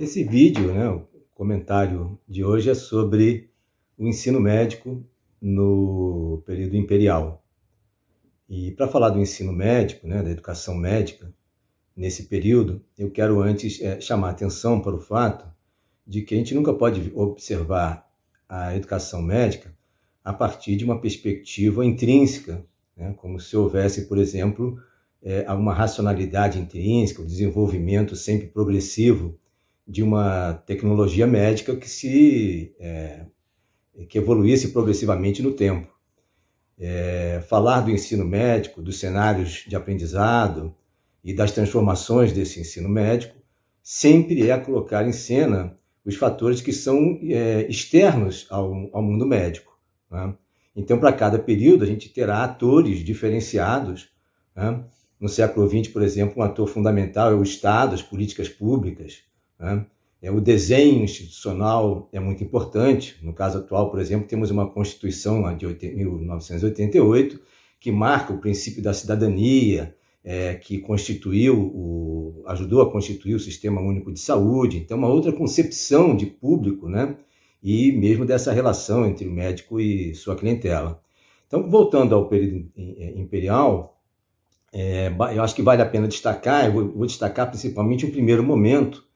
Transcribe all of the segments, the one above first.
Esse vídeo, né, o comentário de hoje é sobre o ensino médico no período imperial. E para falar do ensino médico, né, da educação médica, nesse período, eu quero antes é, chamar atenção para o fato de que a gente nunca pode observar a educação médica a partir de uma perspectiva intrínseca, né, como se houvesse, por exemplo, é, alguma racionalidade intrínseca, o um desenvolvimento sempre progressivo de uma tecnologia médica que se é, que evoluísse progressivamente no tempo. É, falar do ensino médico, dos cenários de aprendizado e das transformações desse ensino médico sempre é colocar em cena os fatores que são é, externos ao, ao, mundo médico. Né? Então, para cada período, a gente terá atores diferenciados. Né? No século XX, por exemplo, um ator fundamental é o Estado, as políticas públicas. Né? É, o desenho institucional é muito importante. No caso atual, por exemplo, temos uma Constituição de 1988 que marca o princípio da cidadania, é, que constituiu, o, ajudou a constituir o Sistema Único de Saúde. Então, uma outra concepção de público, né? E mesmo dessa relação entre o médico e sua clientela. Então, voltando ao período é, imperial, é, eu acho que vale a pena destacar, eu vou, vou destacar principalmente um primeiro momento,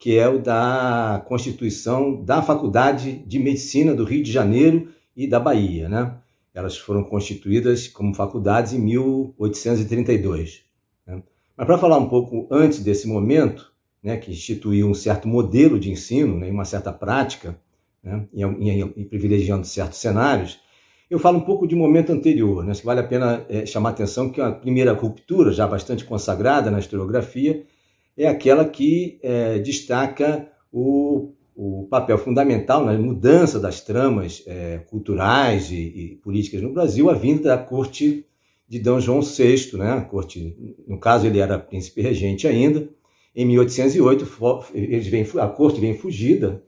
que é o da constituição da Faculdade de Medicina do Rio de Janeiro e da Bahia. Né? Elas foram constituídas como faculdades em 1832. Né? Mas para falar um pouco antes desse momento, né, que instituiu um certo modelo de ensino né, uma certa prática, né, e, privilegiando certos cenários, eu falo um pouco de momento anterior. Né, que vale a pena é, chamar atenção que a primeira ruptura, já bastante consagrada na historiografia, é aquela que é, destaca o, o, papel fundamental na mudança das tramas é, culturais e, e, políticas no Brasil, a vinda da corte de D. João VI, né? a corte, no caso ele era príncipe regente ainda, em 1808 eles vêm, a corte vem fugida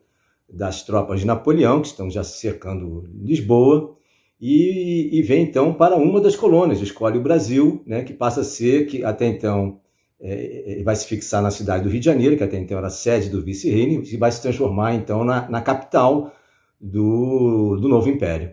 das tropas de Napoleão, que estão já cercando Lisboa, e, e, vem então para uma das colônias, escolhe o Brasil, né, que passa a ser, que até então é, é, vai se fixar na cidade do Rio de Janeiro, que até então era sede do vice-reino, e vai se transformar então na, na capital do, do novo império,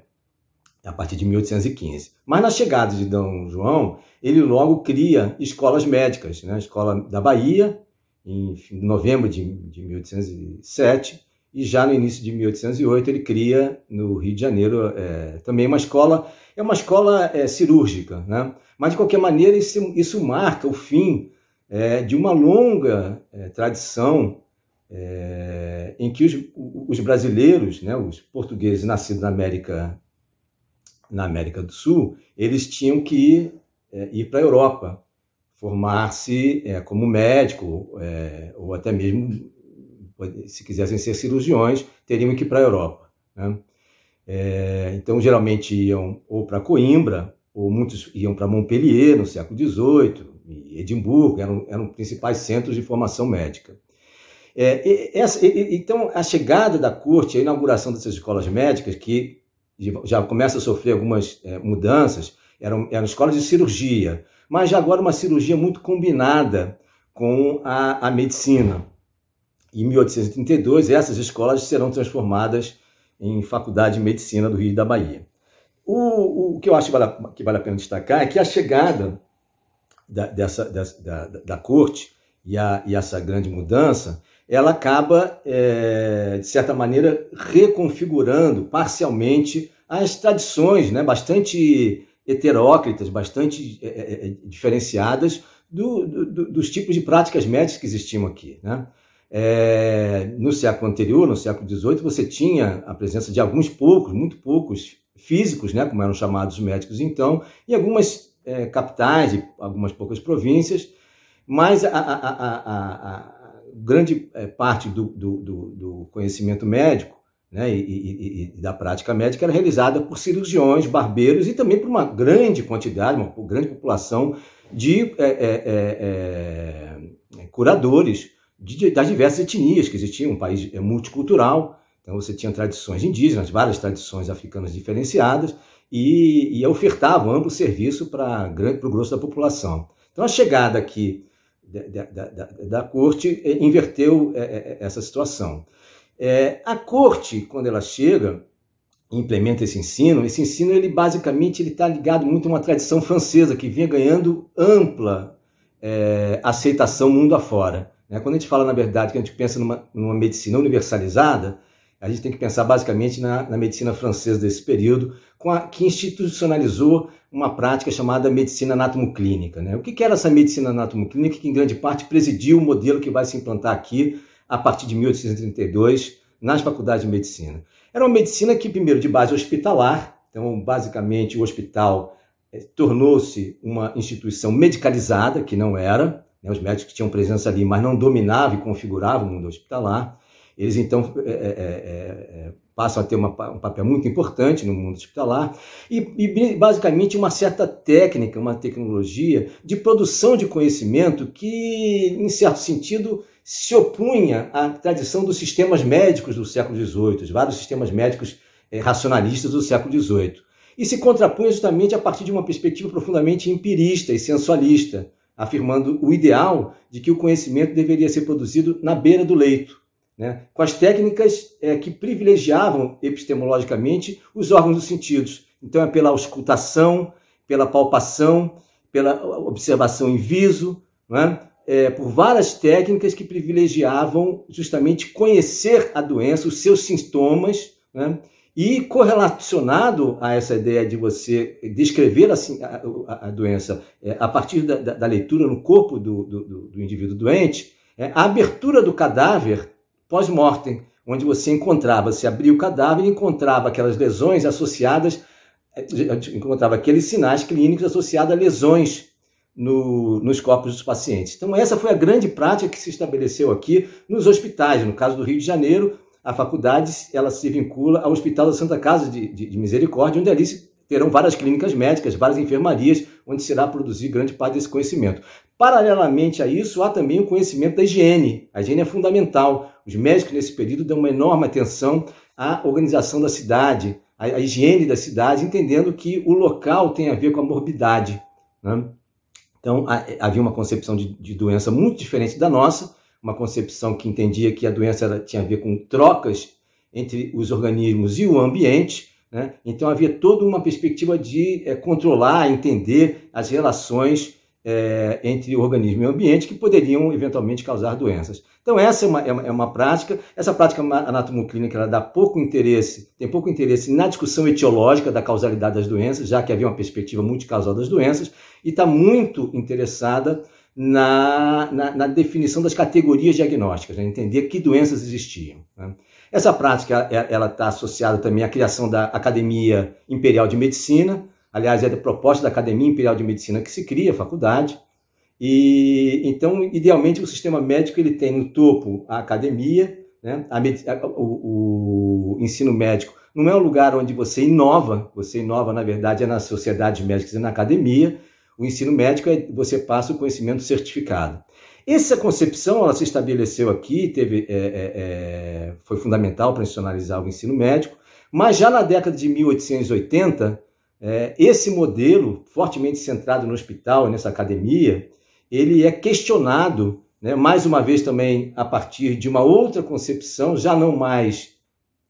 a partir de 1815. Mas na chegada de Dom João, ele logo cria escolas médicas, né? a Escola da Bahia, em novembro de, de 1807, e já no início de 1808 ele cria no Rio de Janeiro é, também uma escola, é uma escola é, cirúrgica, né? mas de qualquer maneira isso, isso marca o fim é, de uma longa é, tradição é, em que os, os, brasileiros, né, os portugueses nascidos na América, na América do Sul, eles tinham que é, ir, ir para a Europa, formar-se é, como médico é, ou até mesmo, se quisessem ser cirurgiões, teriam que ir para a Europa. Né? então, geralmente iam ou para Coimbra, ou muitos iam para Montpellier no século XVIII, Edimburgo eram, eram principais centros de formação médica. É, e, essa, e, então, a chegada da corte, a inauguração dessas escolas médicas, que já começa a sofrer algumas é, mudanças, eram, eram escolas de cirurgia, mas já agora uma cirurgia muito combinada com a, a medicina. Em 1832, essas escolas serão transformadas em Faculdade de Medicina do Rio da Bahia. O, o que eu acho que vale, que vale a pena destacar é que a chegada da, dessa, da, da, corte e, a, e essa grande mudança, ela acaba, é, de certa maneira, reconfigurando parcialmente as tradições né, bastante heteróclitas, bastante é, é, é diferenciadas do, do, dos tipos de práticas médicas que existiam aqui. Né? É, no século anterior, no século XVIII, você tinha a presença de alguns poucos, muito poucos, físicos, né, como eram chamados os médicos então, e algumas é, capitais e algumas poucas províncias, mas a, a, a, a grande é, parte do, do, do, conhecimento médico né, e, e, e, da prática médica era realizada por cirurgiões, barbeiros e também por uma grande quantidade, uma grande população de é, é, é, é curadores de, das diversas etnias que existiam, um país multicultural. Então você tinha tradições indígenas, várias tradições africanas diferenciadas, e, e ofertavam amplo serviço para o grosso da população. Então, a chegada aqui da, da, da, da corte eh, inverteu eh, eh, essa situação. É, a corte, quando ela chega e implementa esse ensino, esse ensino ele basicamente está ligado muito a uma tradição francesa que vinha ganhando ampla é, aceitação mundo afora. Né? Quando a gente fala, na verdade, que a gente pensa numa, numa medicina universalizada, a gente tem que pensar basicamente na, na medicina francesa desse período, a, que institucionalizou uma prática chamada medicina anatomoclínica. Né? O que, que era essa medicina anatomoclínica que, em grande parte, presidiu o modelo que vai se implantar aqui a partir de 1832 nas faculdades de medicina? Era uma medicina que, primeiro, de base hospitalar, então, basicamente, o hospital eh, tornou-se uma instituição medicalizada, que não era, né? os médicos tinham presença ali, mas não dominavam e configuravam o mundo hospitalar. Eles então é é, é, é, é, passam a ter uma, um papel muito importante no mundo hospitalar e, e, basicamente uma certa técnica, uma tecnologia de produção de conhecimento que, em certo sentido, se opunha à tradição dos sistemas médicos do século XVIII, vários sistemas médicos racionalistas do século XVIII. E se contrapunha justamente a partir de uma perspectiva profundamente empirista e sensualista, afirmando o ideal de que o conhecimento deveria ser produzido na beira do leito, né? com as técnicas é, que privilegiavam epistemologicamente os órgãos dos sentidos. Então, é pela auscultação, pela palpação, pela observação em viso, né? é, por várias técnicas que privilegiavam justamente conhecer a doença, os seus sintomas, né? e correlacionado a essa ideia de você descrever assim, a, a, a doença é, a partir da, da, leitura no corpo do, do, do indivíduo doente, é, a abertura do cadáver pós-mortem, onde você encontrava, se abria o cadáver e encontrava aquelas lesões associadas, eh, encontrava aqueles sinais clínicos associados a lesões no, nos corpos dos pacientes. Então, essa foi a grande prática que se estabeleceu aqui nos hospitais. No caso do Rio de Janeiro, a faculdade ela se vincula ao Hospital da Santa Casa de, de, de Misericórdia, onde ali terão várias clínicas médicas, várias enfermarias, onde será produzido grande parte desse conhecimento. Paralelamente a isso, há também o conhecimento da higiene. A higiene é fundamental. Os médicos, nesse período, dão uma enorme atenção à organização da cidade, à, higiene da cidade, entendendo que o local tem a ver com a morbidade. Né? Então, havia uma concepção de, de, doença muito diferente da nossa, uma concepção que entendia que a doença era, tinha a ver com trocas entre os organismos e o ambiente. Né? Então, havia toda uma perspectiva de é, controlar, entender as relações é, entre organismo e o ambiente que poderiam eventualmente causar doenças. Então, essa é uma, é uma, é uma prática. Essa prática anatomoclínica ela dá pouco interesse, tem pouco interesse na discussão etiológica da causalidade das doenças, já que havia uma perspectiva multicausal das doenças, e está muito interessada na, na, na, definição das categorias diagnósticas, né? entender que doenças existiam. Né? Essa prática é, está associada também à criação da Academia Imperial de Medicina, aliás, é da proposta da Academia Imperial de Medicina que se cria a faculdade. E então, idealmente, o sistema médico ele tem no topo a academia, né? A, a, o, o, ensino médico não é um lugar onde você inova, você inova, na verdade, é na sociedade médica e na academia. O ensino médico é você passa o conhecimento certificado. Essa concepção ela se estabeleceu aqui, teve, é, é, é foi fundamental para institucionalizar o ensino médico, mas já na década de 1880 é, esse modelo, fortemente centrado no hospital e nessa academia, ele é questionado, né, mais uma vez também a partir de uma outra concepção, já não mais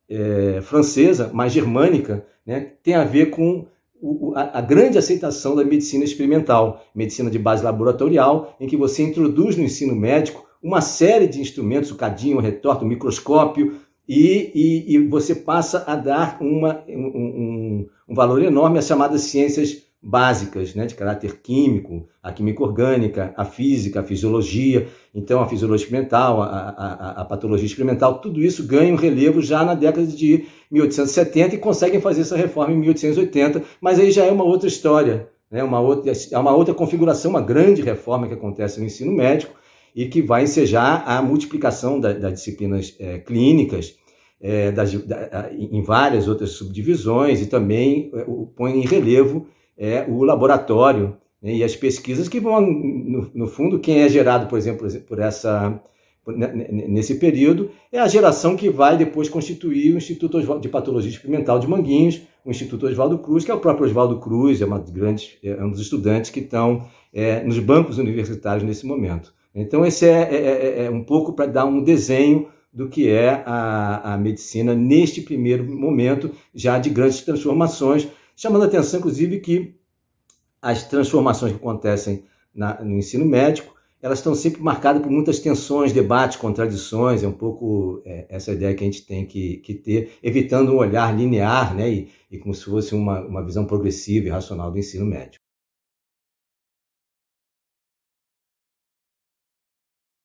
é, francesa, mas germânica, né, que tem a ver com o, a, a, grande aceitação da medicina experimental, medicina de base laboratorial, em que você introduz no ensino médico uma série de instrumentos, o cadinho, o retorto, o microscópio, e, e, e você passa a dar uma, um, um um valor enorme as chamadas ciências básicas, né, de caráter químico, a química orgânica, a física, a fisiologia, então a fisiologia experimental, a, a, a patologia experimental, tudo isso ganha um relevo já na década de 1870 e conseguem fazer essa reforma em 1880, mas aí já é uma outra história, né, uma outra, é uma outra configuração, uma grande reforma que acontece no ensino médico e que vai ensejar a multiplicação da, das disciplinas é, clínicas é, das, da, em várias outras subdivisões e também é, põe em relevo é, o laboratório né, e as pesquisas que vão, no, no, fundo, quem é gerado, por exemplo, por essa né, né, né, nesse período é a geração que vai depois constituir o Instituto de Patologia Experimental de Manguinhos, o Instituto Oswaldo Cruz, que é o próprio Oswaldo Cruz, é, uma grande, é, é um dos estudantes que estão é, nos bancos universitários nesse momento. Então, esse é, é, é, é um pouco para dar um desenho do que é a, a medicina neste primeiro momento, já de grandes transformações, chamando a atenção, inclusive, que as transformações que acontecem na, no ensino médico, elas estão sempre marcadas por muitas tensões, debates, contradições, é um pouco é, essa ideia que a gente tem que, que ter, evitando um olhar linear né, e, e como se fosse uma, uma visão progressiva e racional do ensino médio.